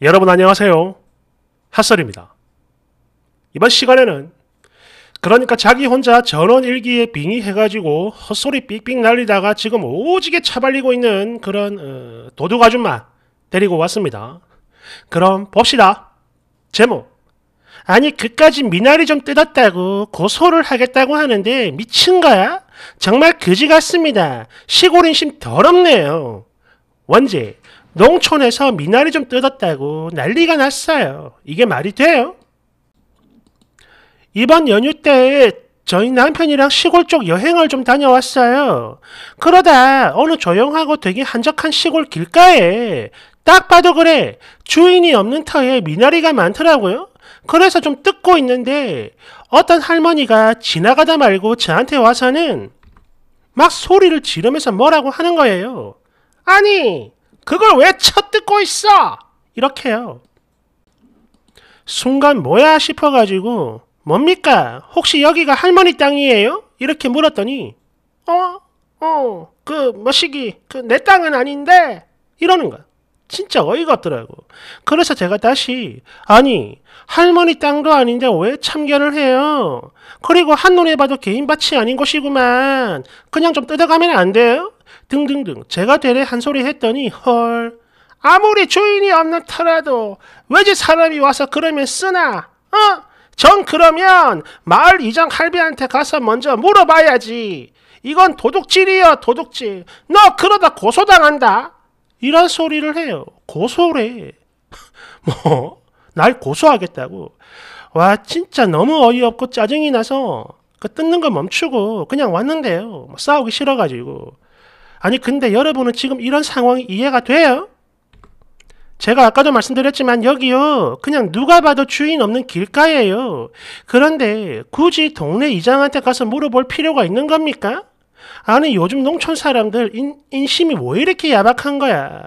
여러분 안녕하세요. 핫설입니다. 이번 시간에는 그러니까 자기 혼자 전원일기에 빙의해가지고 헛소리 삑삑 날리다가 지금 오지게 차발리고 있는 그런 어, 도둑 아줌마 데리고 왔습니다. 그럼 봅시다. 제목 아니 그까지 미나리 좀 뜯었다고 고소를 하겠다고 하는데 미친 거야? 정말 그지 같습니다. 시골인심 더럽네요. 원제 농촌에서 미나리 좀 뜯었다고 난리가 났어요. 이게 말이 돼요? 이번 연휴 때 저희 남편이랑 시골 쪽 여행을 좀 다녀왔어요. 그러다 어느 조용하고 되게 한적한 시골 길가에 딱 봐도 그래 주인이 없는 터에 미나리가 많더라고요. 그래서 좀 뜯고 있는데 어떤 할머니가 지나가다 말고 저한테 와서는 막 소리를 지르면서 뭐라고 하는 거예요. 아니 그걸 왜 쳐뜯고 있어? 이렇게 요 순간 뭐야 싶어가지고 뭡니까? 혹시 여기가 할머니 땅이에요? 이렇게 물었더니 어? 어? 그뭐시기그 내 땅은 아닌데? 이러는 거야. 진짜 어이가 없더라고. 그래서 제가 다시 아니 할머니 땅도 아닌데 왜 참견을 해요? 그리고 한눈에 봐도 개인 밭이 아닌 곳이구만. 그냥 좀 뜯어가면 안 돼요? 등등등 제가 되레 한 소리 했더니 헐 아무리 주인이 없는 터라도 왜지 사람이 와서 그러면 쓰나? 어? 전 그러면 마을 이장 할배한테 가서 먼저 물어봐야지. 이건 도둑질이야 도둑질. 너 그러다 고소당한다. 이런 소리를 해요. 고소래. 뭐, 날 고소하겠다고. 와, 진짜 너무 어이없고 짜증이 나서 그 뜯는 거 멈추고 그냥 왔는데요. 뭐 싸우기 싫어가지고. 아니 근데 여러분은 지금 이런 상황이 이해가 돼요? 제가 아까도 말씀드렸지만 여기요 그냥 누가 봐도 주인 없는 길가예요. 그런데 굳이 동네 이장한테 가서 물어볼 필요가 있는 겁니까? 아니 요즘 농촌 사람들 인, 인심이 왜 이렇게 야박한 거야?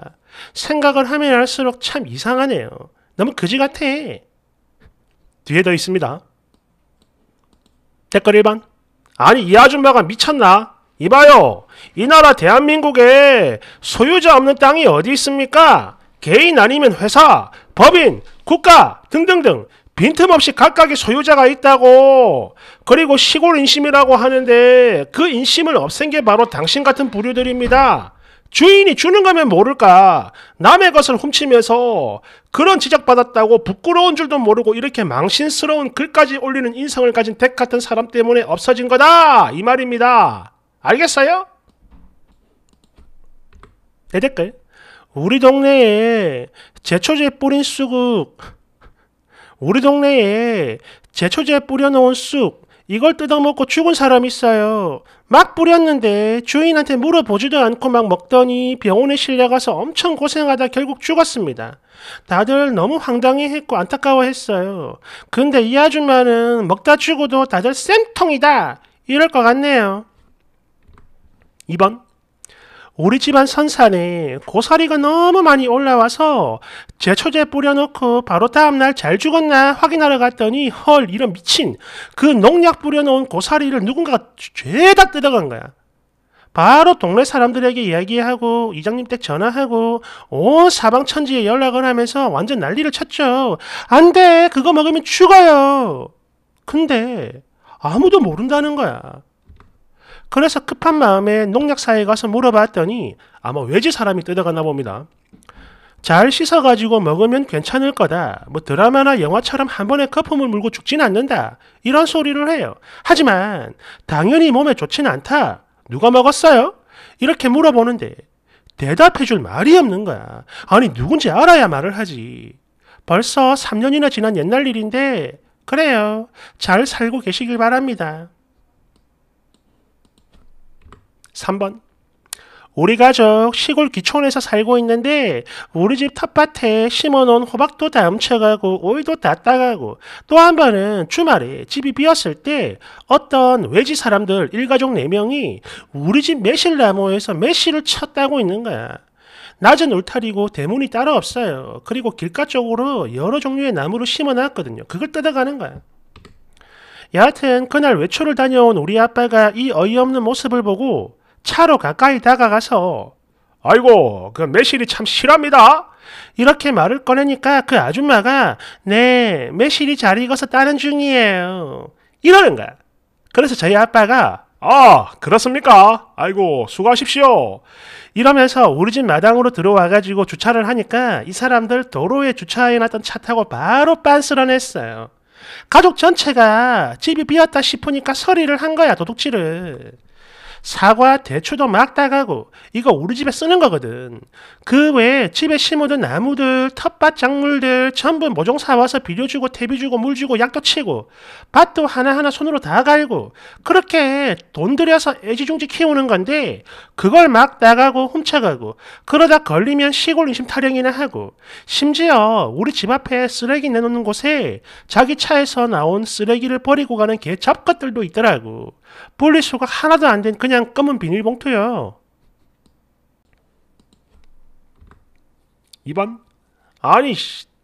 생각을 하면 할수록 참 이상하네요. 너무 그지 같아. 뒤에 더 있습니다. 댓글 1번 아니 이 아줌마가 미쳤나? 이봐요. 이 나라 대한민국에 소유자 없는 땅이 어디 있습니까? 개인 아니면 회사, 법인, 국가 등등등 빈틈없이 각각의 소유자가 있다고. 그리고 시골 인심이라고 하는데 그 인심을 없앤 게 바로 당신 같은 부류들입니다. 주인이 주는 거면 모를까. 남의 것을 훔치면서 그런 지적받았다고 부끄러운 줄도 모르고 이렇게 망신스러운 글까지 올리는 인성을 가진 덱 같은 사람 때문에 없어진 거다. 이 말입니다. 알겠어요? 내 댓글 우리 동네에 제초제 뿌린 쑥 우리 동네에 제초제 뿌려놓은 쑥 이걸 뜯어먹고 죽은 사람 있어요. 막 뿌렸는데 주인한테 물어보지도 않고 막 먹더니 병원에 실려가서 엄청 고생하다 결국 죽었습니다. 다들 너무 황당해했고 안타까워했어요. 근데 이 아줌마는 먹다 죽어도 다들 쌤통이다 이럴 것 같네요. 2번 우리 집안 선산에 고사리가 너무 많이 올라와서 제초제 뿌려놓고 바로 다음날 잘 죽었나 확인하러 갔더니 헐 이런 미친 그 농약 뿌려놓은 고사리를 누군가가 죄다 뜯어간 거야. 바로 동네 사람들에게 이야기하고 이장님 댁 전화하고 온 사방천지에 연락을 하면서 완전 난리를 쳤죠. 안 돼! 그거 먹으면 죽어요! 근데 아무도 모른다는 거야. 그래서 급한 마음에 농약사에 가서 물어봤더니 아마 외지 사람이 뜯어갔나 봅니다. 잘 씻어가지고 먹으면 괜찮을 거다. 뭐 드라마나 영화처럼 한 번에 거품을 물고 죽진 않는다. 이런 소리를 해요. 하지만 당연히 몸에 좋진 않다. 누가 먹었어요? 이렇게 물어보는데 대답해줄 말이 없는 거야. 아니 누군지 알아야 말을 하지. 벌써 3년이나 지난 옛날 일인데 그래요. 잘 살고 계시길 바랍니다. 3번 우리 가족 시골 기촌에서 살고 있는데 우리 집 텃밭에 심어놓은 호박도 다 훔쳐가고 오이도 다 따가고 또 한 번은 주말에 집이 비었을 때 어떤 외지 사람들 일가족 4명이 우리 집 매실나무에서 매실을 쳤다고 있는 거야. 낮은 울타리고 대문이 따로 없어요. 그리고 길가 쪽으로 여러 종류의 나무를 심어놨거든요. 그걸 뜯어가는 거야. 여하튼 그날 외출을 다녀온 우리 아빠가 이 어이없는 모습을 보고 차로 가까이 다가가서 아이고 그 매실이 참 실합니다. 이렇게 말을 꺼내니까 그 아줌마가 네 매실이 잘 익어서 따는 중이에요. 이러는 거야. 그래서 저희 아빠가 아 그렇습니까? 아이고 수고하십시오. 이러면서 우리 집 마당으로 들어와가지고 주차를 하니까 이 사람들 도로에 주차해놨던 차 타고 바로 빤스러냈어요. 가족 전체가 집이 비었다 싶으니까 서리를 한 거야 도둑질을. 사과, 대추도 막 따가고 이거 우리 집에 쓰는 거거든. 그 외에 집에 심어둔 나무들, 텃밭 작물들 전부 모종 사와서 비료주고 퇴비주고 물주고 약도 치고 밭도 하나하나 손으로 다 갈고 그렇게 돈 들여서 애지중지 키우는 건데 그걸 막 따가고 훔쳐가고 그러다 걸리면 시골 인심 타령이나 하고 심지어 우리 집 앞에 쓰레기 내놓는 곳에 자기 차에서 나온 쓰레기를 버리고 가는 개잡것들도 있더라고. 분리수거가 하나도 안 된 그냥 검은 비닐봉투요. 2번 아니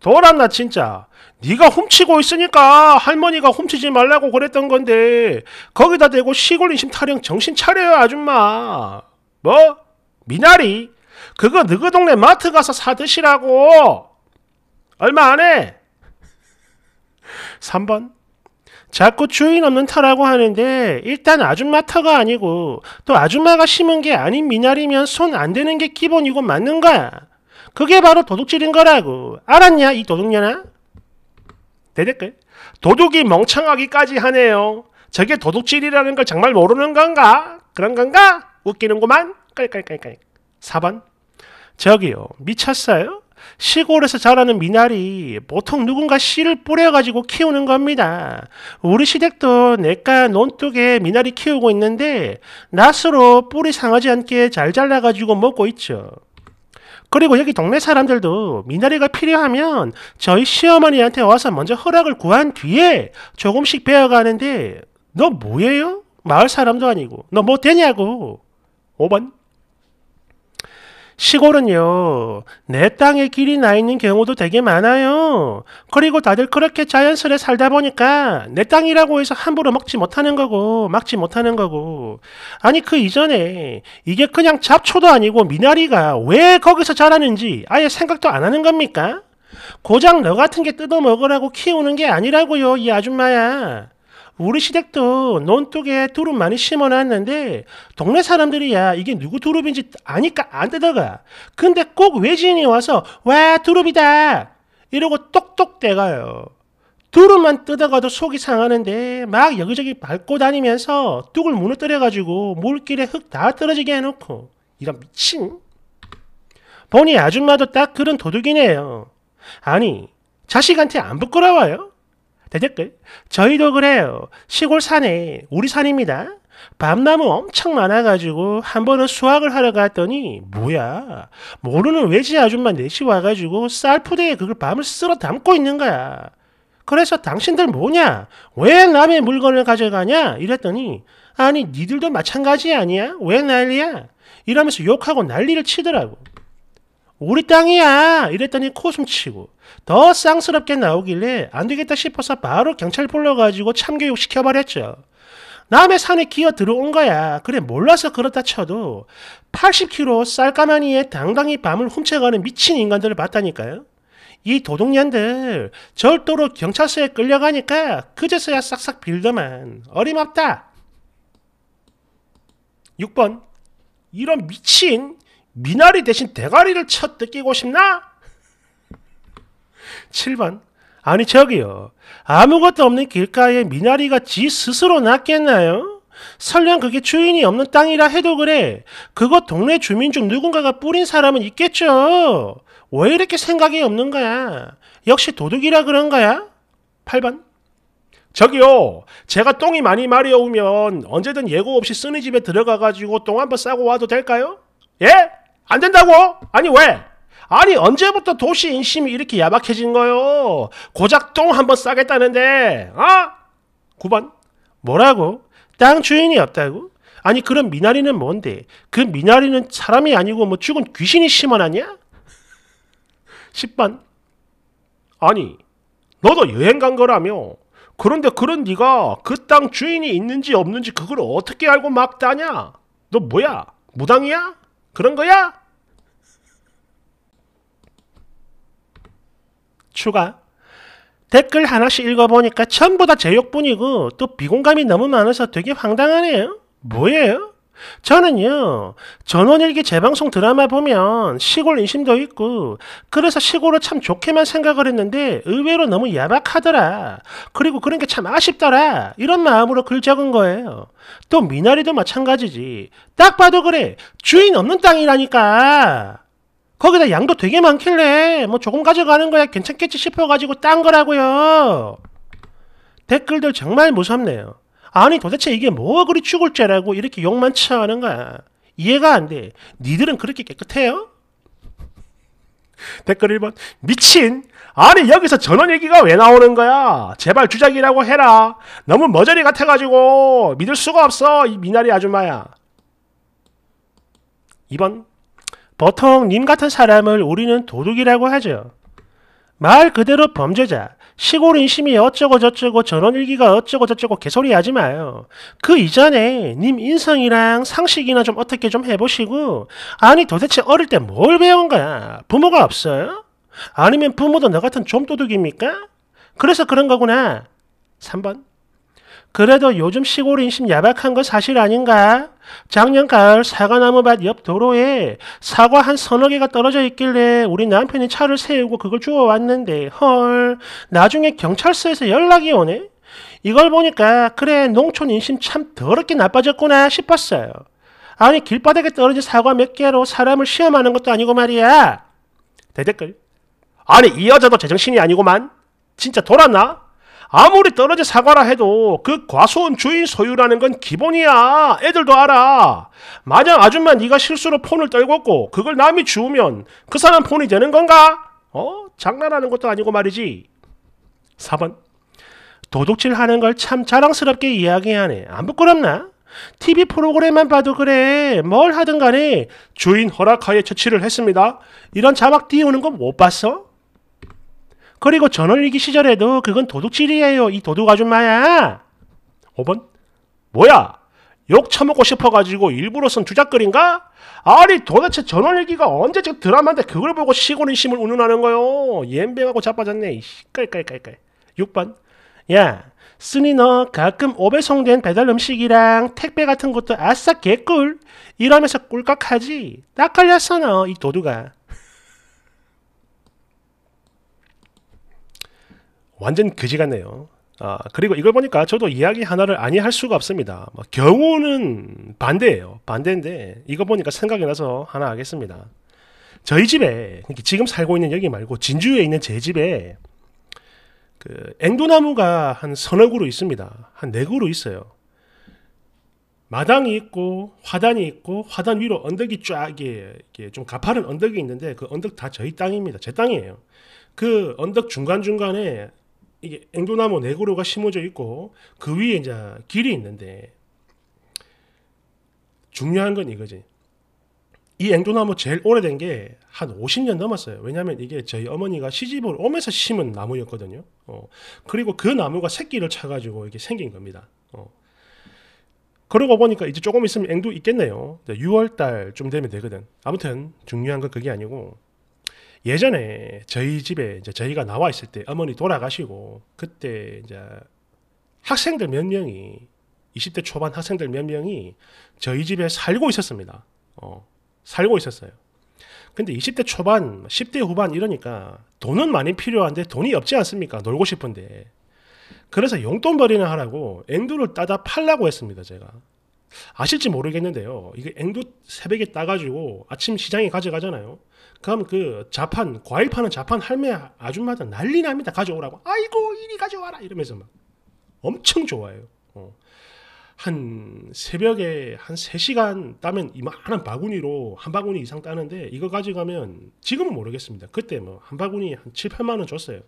돌았나 진짜 네가 훔치고 있으니까 할머니가 훔치지 말라고 그랬던 건데 거기다 대고 시골인심 타령 정신 차려요 아줌마 뭐? 미나리? 그거 너그 동네 마트 가서 사 드시라고 얼마 안 해? 3번 자꾸 주인 없는 터라고 하는데 일단 아줌마 터가 아니고 또 아줌마가 심은 게 아닌 미나리면 손 안 되는 게 기본이고 맞는 거야. 그게 바로 도둑질인 거라고. 알았냐 이 도둑년아? 대댓글. 도둑이 멍청하기까지 하네요. 저게 도둑질이라는 걸 정말 모르는 건가? 그런 건가? 웃기는구만. 깔깔깔깔. 4번. 저기요. 미쳤어요? 시골에서 자라는 미나리 보통 누군가 씨를 뿌려가지고 키우는 겁니다. 우리 시댁도 내과 논둑에 미나리 키우고 있는데 낫으로 뿌리 상하지 않게 잘 잘라가지고 먹고 있죠. 그리고 여기 동네 사람들도 미나리가 필요하면 저희 시어머니한테 와서 먼저 허락을 구한 뒤에 조금씩 배워가는데 너 뭐예요? 마을 사람도 아니고 너 뭐 되냐고 5번 시골은요, 내 땅에 길이 나 있는 경우도 되게 많아요. 그리고 다들 그렇게 자연스레 살다 보니까 내 땅이라고 해서 함부로 먹지 못하는 거고, 막지 못하는 거고. 아니, 그 이전에 이게 그냥 잡초도 아니고 미나리가 왜 거기서 자라는지 아예 생각도 안 하는 겁니까? 고장 너 같은 게 뜯어 먹으라고 키우는 게 아니라고요, 이 아줌마야. 우리 시댁도 논둑에 두릅 많이 심어놨는데 동네 사람들이야 이게 누구 두릅인지 아니까 안 뜯어가. 근데 꼭 외지인이 와서 와 두릅이다 이러고 똑똑 대가요. 두릅만 뜯어가도 속이 상하는데 막 여기저기 밟고 다니면서 뚝을 무너뜨려가지고 물길에 흙 다 떨어지게 해놓고 이런 미친. 보니 아줌마도 딱 그런 도둑이네요. 아니 자식한테 안 부끄러워요? 대댓글. 저희도 그래요. 시골 산에 우리 산입니다. 밤나무 엄청 많아가지고 한 번은 수확을 하러 갔더니 뭐야 모르는 외지 아줌마 넷이 와가지고 쌀푸대에 그걸 밤을 쓸어 담고 있는 거야. 그래서 당신들 뭐냐? 왜 남의 물건을 가져가냐? 이랬더니 아니 니들도 마찬가지 아니야? 왜 난리야? 이러면서 욕하고 난리를 치더라고. 우리 땅이야! 이랬더니 코숨치고 더 쌍스럽게 나오길래 안 되겠다 싶어서 바로 경찰 불러가지고 참교육 시켜버렸죠. 남의 산에 기어 들어온 거야. 그래 몰라서 그렇다 쳐도 80kg 쌀가마니에 당당히 밤을 훔쳐가는 미친 인간들을 봤다니까요. 이 도둑년들 절도로 경찰서에 끌려가니까 그제서야 싹싹 빌더만 어림없다. 6번 이런 미친 미나리 대신 대가리를 쳐 뜯기고 싶나? 7번 아니 저기요 아무것도 없는 길가에 미나리가 지 스스로 났겠나요? 설령 그게 주인이 없는 땅이라 해도 그래 그거 동네 주민 중 누군가가 뿌린 사람은 있겠죠 왜 이렇게 생각이 없는 거야 역시 도둑이라 그런 거야? 8번 저기요 제가 똥이 많이 마려우면 언제든 예고 없이 쓰는 집에 들어가가지고 똥 한번 싸고 와도 될까요? 예? 안 된다고? 아니 왜? 아니 언제부터 도시 인심이 이렇게 야박해진 거요? 고작 똥 한번 싸겠다는데 아? 어? 9번 뭐라고? 땅 주인이 없다고? 아니 그럼 미나리는 뭔데? 그 미나리는 사람이 아니고 뭐 죽은 귀신이 심어놨냐? 10번 아니 너도 여행 간 거라며 그런데 그런 네가 그 땅 주인이 있는지 없는지 그걸 어떻게 알고 막 따냐? 너 뭐야? 무당이야? 그런 거야? 추가. 댓글 하나씩 읽어보니까 전부 다 제 욕뿐이고 또 비공감이 너무 많아서 되게 황당하네요. 뭐예요? 저는요, 전원일기 재방송 드라마 보면 시골 인심도 있고, 그래서 시골을 참 좋게만 생각을 했는데, 의외로 너무 야박하더라. 그리고 그런 게 참 아쉽더라. 이런 마음으로 글 적은 거예요. 또 미나리도 마찬가지지. 딱 봐도 그래. 주인 없는 땅이라니까. 거기다 양도 되게 많길래 뭐 조금 가져가는 거야 괜찮겠지 싶어가지고 딴 거라고요. 댓글들 정말 무섭네요. 아니 도대체 이게 뭐 그리 죽을죄라고 이렇게 욕만 쳐하는 거야. 이해가 안 돼. 니들은 그렇게 깨끗해요? 댓글 1번 미친 아니 여기서 전원 얘기가 왜 나오는 거야 제발 주작이라고 해라 너무 머저리 같아가지고 믿을 수가 없어 이 미나리 아줌마야 2번 보통 님 같은 사람을 우리는 도둑이라고 하죠. 말 그대로 범죄자, 시골 인심이 어쩌고저쩌고 전원일기가 어쩌고저쩌고 개소리 하지 마요. 그 이전에 님 인성이랑 상식이나 좀 어떻게 좀 해보시고, 아니 도대체 어릴 때 뭘 배운 거야? 부모가 없어요? 아니면 부모도 너 같은 좀도둑입니까? 그래서 그런 거구나. 3번. 그래도 요즘 시골 인심 야박한 거 사실 아닌가? 작년 가을 사과나무 밭옆 도로에 사과 한 서너 개가 떨어져 있길래 우리 남편이 차를 세우고 그걸 주워 왔는데 헐 나중에 경찰서에서 연락이 오네? 이걸 보니까 그래 농촌 인심 참 더럽게 나빠졌구나 싶었어요. 아니 길바닥에 떨어진 사과 몇 개로 사람을 시험하는 것도 아니고 말이야. 대댓글 아니 이 여자도 제정신이 아니고만 진짜 돌았나? 아무리 떨어져 사과라 해도 그과수원 주인 소유라는 건 기본이야. 애들도 알아. 만약 아줌마 네가 실수로 폰을 떨궜고 그걸 남이 주우면 그 사람 폰이 되는 건가? 어? 장난하는 것도 아니고 말이지. 4번. 도둑질 하는 걸 참 자랑스럽게 이야기하네. 안 부끄럽나? TV 프로그램만 봐도 그래. 뭘 하든 간에 주인 허락하에 처치를 했습니다. 이런 자막 띄우는 건못 봤어? 그리고 전원일기 시절에도 그건 도둑질이에요. 이 도둑 아줌마야. 5번. 뭐야? 욕 처먹고 싶어가지고 일부러 쓴 주작글인가? 아니 도대체 전월일기가 언제적 드라마인데 그걸 보고 시골인심을 운운하는 거요. 옌뱅하고 자빠졌네. 깔깔깔깔. 6번. 야 쓰니 너 가끔 오배송된 배달 음식이랑 택배 같은 것도 아싸 개꿀 이러면서 꿀꺽하지. 딱 걸렸어 너 이 도둑아. 완전 그지 같네요. 아, 그리고 이걸 보니까 저도 이야기 하나를 아니 할 수가 없습니다. 뭐 경우는 반대예요. 반대인데 이거 보니까 생각이 나서 하나 하겠습니다. 저희 집에 그러니까 지금 살고 있는 여기 말고 진주에 있는 제 집에 그 앵두나무가 한 서너 그루 있습니다. 한 네 그루 있어요. 마당이 있고 화단이 있고 화단 위로 언덕이 쫙 이게 좀 가파른 언덕이 있는데 그 언덕 다 저희 땅입니다. 제 땅이에요. 그 언덕 중간 중간에 이게 앵도나무 네그로가 심어져 있고 그 위에 이제 길이 있는데 중요한 건 이거지. 이 앵도나무 제일 오래된 게 한 50년 넘었어요. 왜냐하면 이게 저희 어머니가 시집을 오면서 심은 나무였거든요. 어. 그리고 그 나무가 새끼를 차가지고 이게 생긴 겁니다. 어. 그러고 보니까 이제 조금 있으면 앵도 있겠네요. 6월달쯤 되면 되거든. 아무튼 중요한 건 그게 아니고 예전에 저희 집에 이제 저희가 나와 있을 때 어머니 돌아가시고 그때 이제 학생들 몇 명이 20대 초반 학생들 몇 명이 저희 집에 살고 있었습니다. 어, 살고 있었어요. 근데 20대 초반, 10대 후반 이러니까 돈은 많이 필요한데 돈이 없지 않습니까? 놀고 싶은데. 그래서 용돈벌이나 하라고 앵두를 따다 팔라고 했습니다, 제가. 아실지 모르겠는데요. 이게 앵두 새벽에 따가지고 아침 시장에 가져가잖아요. 그럼 그 자판 과일 파는 자판 할매 아줌마들 난리 납니다. 가져오라고. 아이고 이리 가져와라 이러면서 막 엄청 좋아해요. 어. 한 새벽에 한 3시간 따면 이만한 바구니로 한 바구니 이상 따는데 이거 가져가면 지금은 모르겠습니다. 그때 뭐 한 바구니 한 7, 8만 원 줬어요.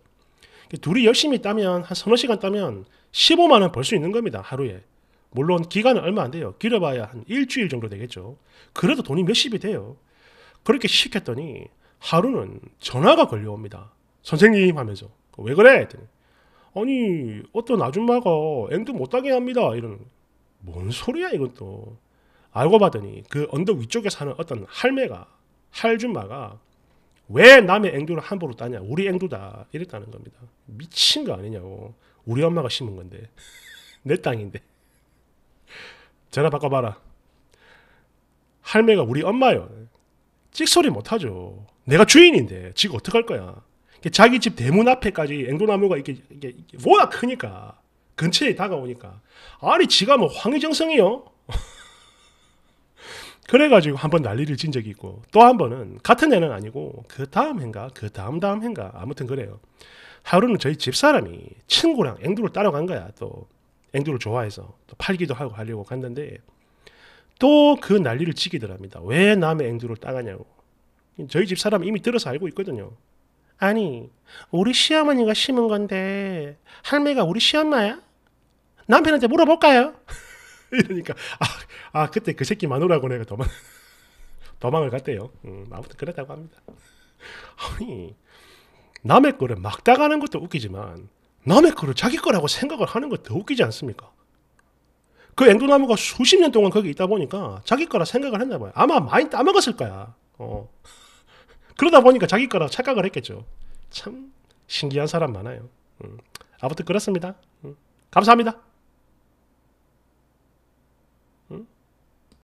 그 둘이 열심히 따면 한 서너 시간 따면 15만 원 벌 수 있는 겁니다. 하루에. 물론 기간은 얼마 안 돼요. 길어봐야 한 일주일 정도 되겠죠. 그래도 돈이 몇십이 돼요. 그렇게 시켰더니 하루는 전화가 걸려옵니다. 선생님 하면서 왜 그래? 했더니 아니 어떤 아줌마가 앵도 못하게 합니다. 이런뭔 소리야 이건 또 알고 봤더니 그 언덕 위쪽에 사는 어떤 할매가 할줌마가 왜 남의 앵두를 함부로 따냐 우리 앵두다 이랬다는 겁니다. 미친 거 아니냐고 우리 엄마가 심은 건데 내 땅인데 전화 바꿔봐라 할매가 우리 엄마요. 찍소리 못하죠. 내가 주인인데 지금 어떡할 거야. 자기 집 대문 앞에까지 앵도나무가 이게, 이게 워낙 크니까 근처에 다가오니까 아니 지가 뭐 황의정성이요? 그래가지고 한 번 난리를 친 적이 있고 또 한 번은 같은 애는 아니고 그 다음 해가그 다음 다음 해가 아무튼 그래요. 하루는 저희 집사람이 친구랑 앵두를 따라간 거야 또 앵두를 좋아해서 또 팔기도 하고 하려고 갔는데 또그 난리를 치기더랍니다. 왜 남의 앵두를 따가냐고. 저희 집 사람 이미 들어서 알고 있거든요. 아니, 우리 시어머니가 심은 건데, 할매가 우리 시엄마야? 남편한테 물어볼까요? 이러니까, 아, 아, 그때 그 새끼 마누라고 내가 도망, 도망을 갔대요. 음, 아무튼 그랬다고 합니다. 아니, 남의 거를 막 따가는 것도 웃기지만, 남의 거를 자기 거라고 생각을 하는 것도 웃기지 않습니까? 그 앵두나무가 수십 년 동안 거기 있다 보니까 자기 거라 생각을 했나 봐요. 아마 많이 따먹었을 거야. 어. 그러다 보니까 자기 거라 착각을 했겠죠. 참 신기한 사람 많아요. 음. 아무튼 그렇습니다. 음. 감사합니다.